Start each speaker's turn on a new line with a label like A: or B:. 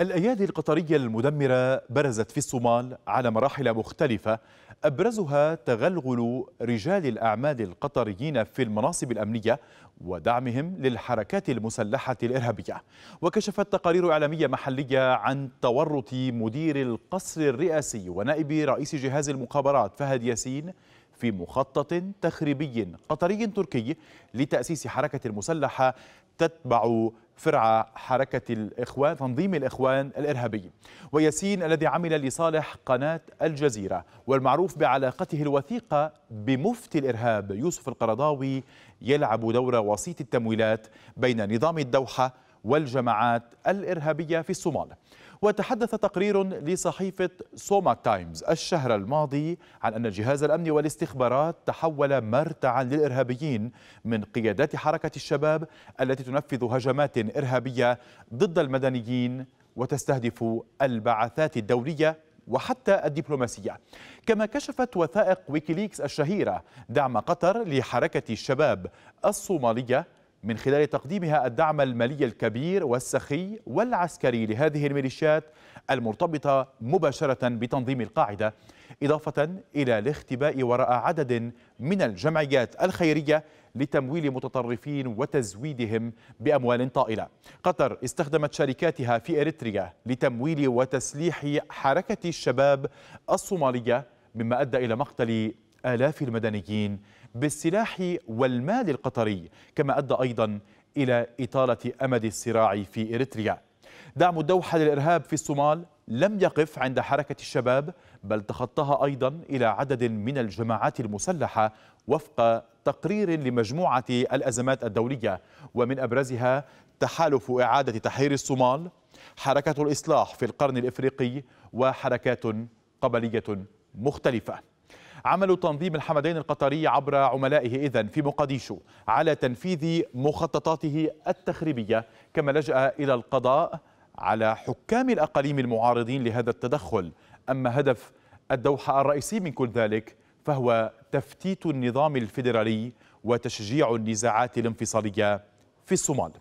A: الأيادي القطرية المدمرة برزت في الصومال على مراحل مختلفة أبرزها تغلغل رجال الأعمال القطريين في المناصب الأمنية ودعمهم للحركات المسلحة الإرهابية وكشفت تقارير إعلامية محلية عن تورط مدير القصر الرئاسي ونائب رئيس جهاز المخابرات فهد ياسين في مخطط تخريبي قطري تركي لتأسيس حركة مسلحة تتبع فرع حركة الإخوان تنظيم الإخوان الإرهابي وياسين الذي عمل لصالح قناة الجزيرة والمعروف بعلاقته الوثيقة بمفتي الإرهاب يوسف القرضاوي يلعب دور وسيط التمويلات بين نظام الدوحة والجماعات الإرهابية في الصومال وتحدث تقرير لصحيفة سوماك تايمز الشهر الماضي عن أن الجهاز الأمني والاستخبارات تحول مرتعا للإرهابيين من قيادات حركة الشباب التي تنفذ هجمات إرهابية ضد المدنيين وتستهدف البعثات الدولية وحتى الدبلوماسية كما كشفت وثائق ويكيليكس الشهيرة دعم قطر لحركة الشباب الصومالية من خلال تقديمها الدعم المالي الكبير والسخي والعسكري لهذه الميليشيات المرتبطة مباشرة بتنظيم القاعدة إضافة إلى الاختباء وراء عدد من الجمعيات الخيرية لتمويل متطرفين وتزويدهم بأموال طائلة قطر استخدمت شركاتها في إريتريا لتمويل وتسليح حركة الشباب الصومالية مما أدى إلى مقتل آلاف المدنيين بالسلاح والمال القطري كما أدى أيضا إلى إطالة أمد الصراع في إريتريا دعم الدوحة للإرهاب في الصومال لم يقف عند حركة الشباب بل تخطاها أيضا إلى عدد من الجماعات المسلحة وفق تقرير لمجموعة الأزمات الدولية ومن أبرزها تحالف إعادة تحرير الصومال حركة الإصلاح في القرن الإفريقي وحركات قبلية مختلفة عمل تنظيم الحمدين القطري عبر عملائه إذن في مقديشو على تنفيذ مخططاته التخريبية كما لجأ إلى القضاء على حكام الأقاليم المعارضين لهذا التدخل أما هدف الدوحة الرئيسي من كل ذلك فهو تفتيت النظام الفيدرالي وتشجيع النزاعات الانفصالية في الصومال